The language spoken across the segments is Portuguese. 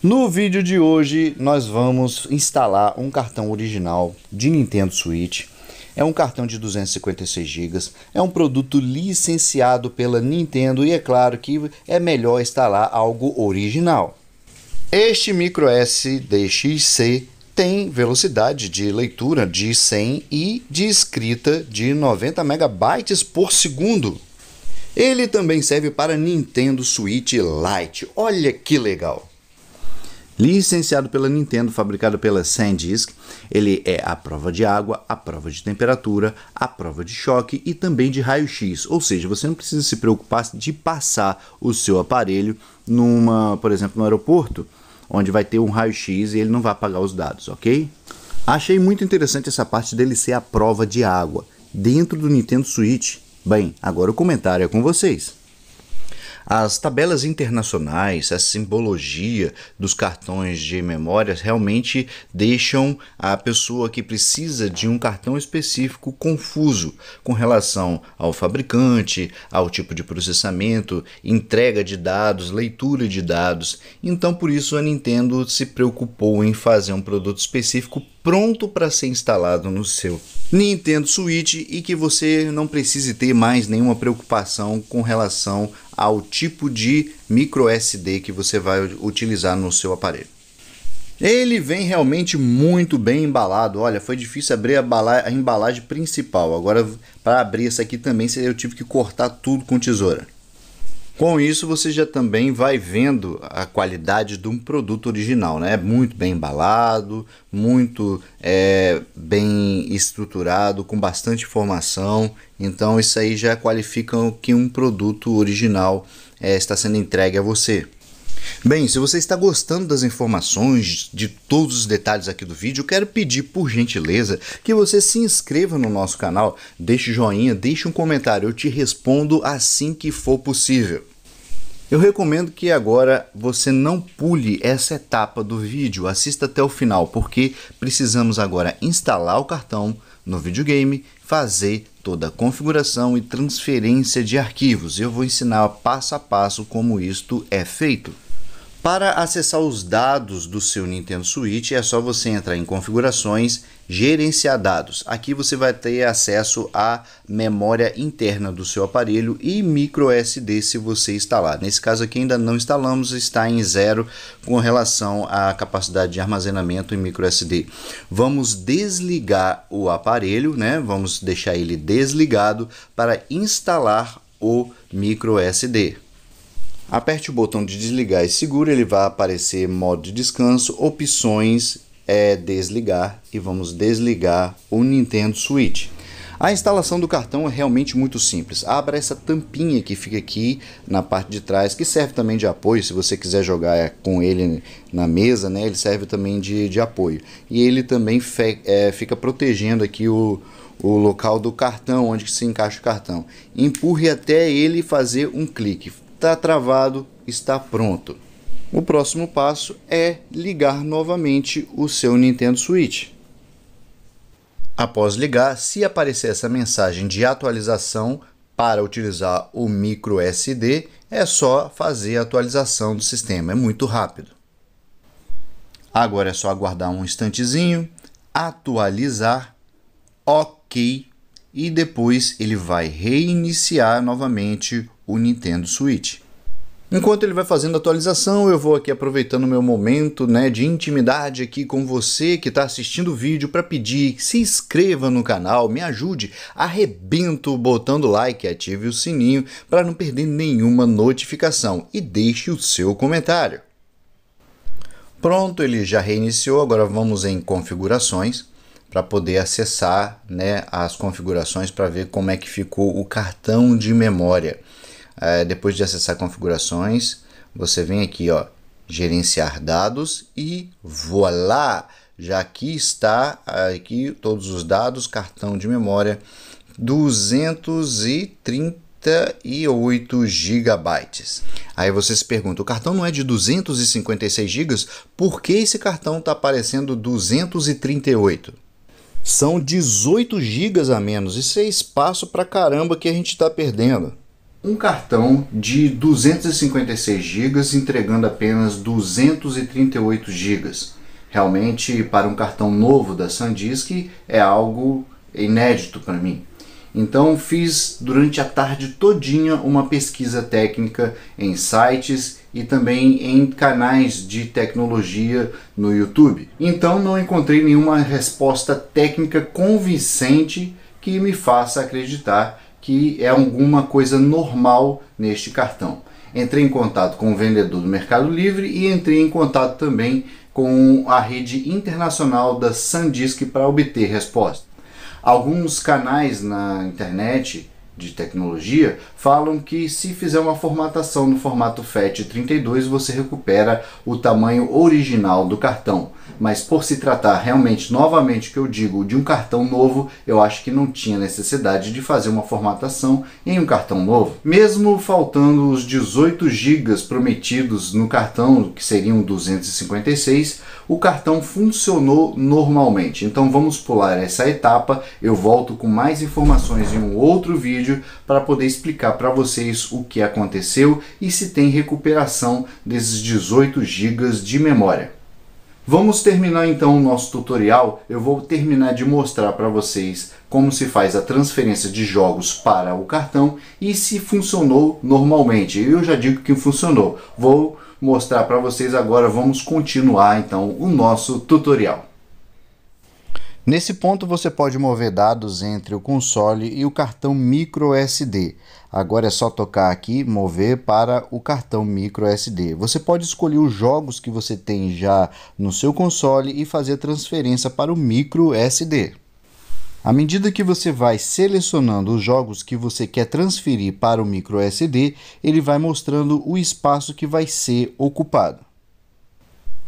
No vídeo de hoje nós vamos instalar um cartão original de Nintendo Switch. É um cartão de 256 GB, é um produto licenciado pela Nintendo e é claro que é melhor instalar algo original. Este micro SDXC tem velocidade de leitura de 100 e de escrita de 90 megabytes por segundo. Ele também serve para Nintendo Switch Lite. Olha que legal! licenciado pela Nintendo, fabricado pela SanDisk. Ele é à prova de água, à prova de temperatura, à prova de choque e também de raio-x, ou seja, você não precisa se preocupar de passar o seu aparelho numa, por exemplo, no aeroporto, onde vai ter um raio-x e ele não vai apagar os dados, OK? Achei muito interessante essa parte dele ser à prova de água dentro do Nintendo Switch. Bem, agora o comentário é com vocês. As tabelas internacionais, a simbologia dos cartões de memórias realmente deixam a pessoa que precisa de um cartão específico confuso com relação ao fabricante, ao tipo de processamento, entrega de dados, leitura de dados. Então, por isso, a Nintendo se preocupou em fazer um produto específico pronto para ser instalado no seu Nintendo Switch e que você não precise ter mais nenhuma preocupação com relação ao tipo de micro SD que você vai utilizar no seu aparelho. Ele vem realmente muito bem embalado. Olha, foi difícil abrir a, a embalagem principal. Agora, para abrir essa aqui também, eu tive que cortar tudo com tesoura. Com isso, você já também vai vendo a qualidade de um produto original, né? É muito bem embalado, muito é, bem estruturado, com bastante informação. Então, isso aí já qualifica que um produto original é, está sendo entregue a você. Bem, se você está gostando das informações, de todos os detalhes aqui do vídeo, quero pedir por gentileza que você se inscreva no nosso canal, deixe joinha, deixe um comentário, eu te respondo assim que for possível. Eu recomendo que agora você não pule essa etapa do vídeo, assista até o final, porque precisamos agora instalar o cartão no videogame, fazer toda a configuração e transferência de arquivos. Eu vou ensinar passo a passo como isto é feito. Para acessar os dados do seu Nintendo Switch, é só você entrar em configurações, gerenciar dados. Aqui você vai ter acesso à memória interna do seu aparelho e micro SD se você instalar. Nesse caso aqui ainda não instalamos, está em zero com relação à capacidade de armazenamento em micro SD. Vamos desligar o aparelho, né? Vamos deixar ele desligado para instalar o micro SD. Aperte o botão de desligar e segura, ele vai aparecer modo de descanso, opções é desligar e vamos desligar o Nintendo Switch. A instalação do cartão é realmente muito simples. Abra essa tampinha que fica aqui na parte de trás, que serve também de apoio. Se você quiser jogar é, com ele na mesa, né, ele serve também de, de apoio. E ele também fe, é, fica protegendo aqui o, o local do cartão, onde se encaixa o cartão. Empurre até ele fazer um clique está travado, está pronto. O próximo passo é ligar novamente o seu Nintendo Switch. Após ligar, se aparecer essa mensagem de atualização para utilizar o micro SD, é só fazer a atualização do sistema, é muito rápido. Agora é só aguardar um instantezinho, atualizar, OK e depois ele vai reiniciar novamente o Nintendo Switch. Enquanto ele vai fazendo a atualização, eu vou aqui aproveitando o meu momento né, de intimidade aqui com você que está assistindo o vídeo para pedir que se inscreva no canal, me ajude, arrebenta o botão do like, ative o sininho para não perder nenhuma notificação e deixe o seu comentário. Pronto, ele já reiniciou, agora vamos em configurações para poder acessar né, as configurações para ver como é que ficou o cartão de memória. É, depois de acessar configurações, você vem aqui, ó, gerenciar dados e voilá! Já aqui está aqui todos os dados, cartão de memória, 238 gigabytes. Aí você se pergunta, o cartão não é de 256 gigas? Por que esse cartão está aparecendo 238? São 18 GB a menos, isso é espaço pra caramba que a gente está perdendo. Um cartão de 256 GB entregando apenas 238 GB. Realmente, para um cartão novo da SanDisk, é algo inédito para mim. Então fiz durante a tarde todinha uma pesquisa técnica em sites e também em canais de tecnologia no YouTube. Então não encontrei nenhuma resposta técnica convincente que me faça acreditar que é alguma coisa normal neste cartão. Entrei em contato com o vendedor do Mercado Livre e entrei em contato também com a rede internacional da SanDisk para obter resposta. Alguns canais na internet de tecnologia falam que se fizer uma formatação no formato FAT32 você recupera o tamanho original do cartão mas por se tratar realmente, novamente, que eu digo, de um cartão novo, eu acho que não tinha necessidade de fazer uma formatação em um cartão novo. Mesmo faltando os 18 GB prometidos no cartão, que seriam 256, o cartão funcionou normalmente. Então vamos pular essa etapa, eu volto com mais informações em um outro vídeo para poder explicar para vocês o que aconteceu e se tem recuperação desses 18 GB de memória. Vamos terminar então o nosso tutorial. Eu vou terminar de mostrar para vocês como se faz a transferência de jogos para o cartão e se funcionou normalmente. Eu já digo que funcionou. Vou mostrar para vocês agora. Vamos continuar então o nosso tutorial. Nesse ponto você pode mover dados entre o console e o cartão micro SD. Agora é só tocar aqui, mover para o cartão micro SD. Você pode escolher os jogos que você tem já no seu console e fazer transferência para o micro SD. À medida que você vai selecionando os jogos que você quer transferir para o micro SD, ele vai mostrando o espaço que vai ser ocupado.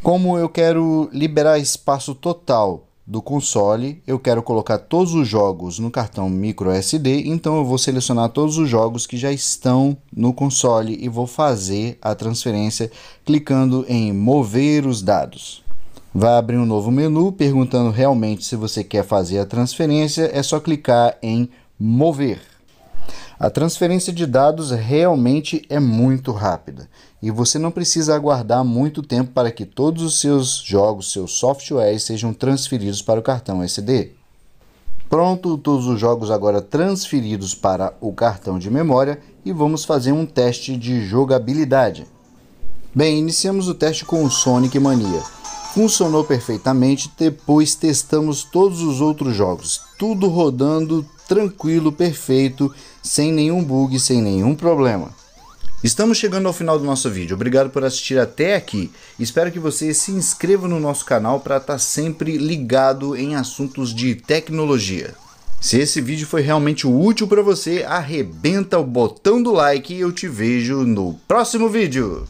Como eu quero liberar espaço total do console, eu quero colocar todos os jogos no cartão micro SD, então eu vou selecionar todos os jogos que já estão no console e vou fazer a transferência clicando em mover os dados. Vai abrir um novo menu perguntando realmente se você quer fazer a transferência, é só clicar em mover. A transferência de dados realmente é muito rápida e você não precisa aguardar muito tempo para que todos os seus jogos, seus softwares sejam transferidos para o cartão SD. Pronto, todos os jogos agora transferidos para o cartão de memória e vamos fazer um teste de jogabilidade. Bem, iniciamos o teste com o Sonic Mania. Funcionou perfeitamente, depois testamos todos os outros jogos, tudo rodando tranquilo, perfeito, sem nenhum bug, sem nenhum problema. Estamos chegando ao final do nosso vídeo, obrigado por assistir até aqui. Espero que você se inscreva no nosso canal para estar tá sempre ligado em assuntos de tecnologia. Se esse vídeo foi realmente útil para você, arrebenta o botão do like e eu te vejo no próximo vídeo.